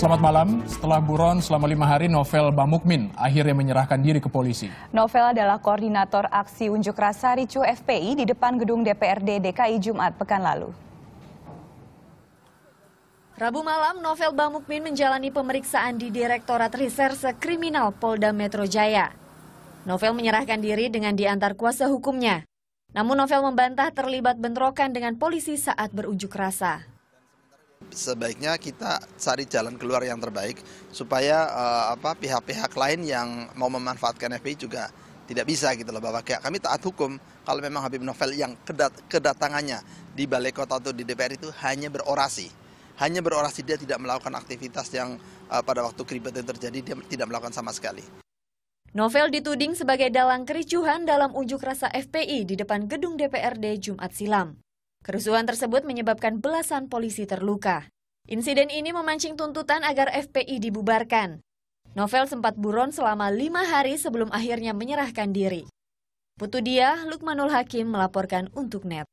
Selamat malam. Setelah buron selama lima hari, Novel Bamukmin akhirnya menyerahkan diri ke polisi. Novel adalah koordinator aksi unjuk rasa Ricu FPI di depan gedung DPRD DKI Jumat pekan lalu. Rabu malam, Novel Bamukmin menjalani pemeriksaan di Direktorat Reserse Kriminal Polda Metro Jaya. Novel menyerahkan diri dengan diantar kuasa hukumnya. Namun Novel membantah terlibat bentrokan dengan polisi saat berunjuk rasa sebaiknya kita cari jalan keluar yang terbaik supaya uh, pihak-pihak lain yang mau memanfaatkan FPI juga tidak bisa gitu loh bahwa kayak kami taat hukum kalau memang Habib Novel yang kedat kedatangannya di balai kota atau di DPR itu hanya berorasi hanya berorasi dia tidak melakukan aktivitas yang uh, pada waktu yang terjadi dia tidak melakukan sama sekali. Novel dituding sebagai dalang kericuhan dalam unjuk rasa FPI di depan gedung DPRD Jumat silam. Kerusuhan tersebut menyebabkan belasan polisi terluka. Insiden ini memancing tuntutan agar FPI dibubarkan. Novel sempat buron selama lima hari sebelum akhirnya menyerahkan diri. Putu dia, Lukmanul Hakim melaporkan untuk net.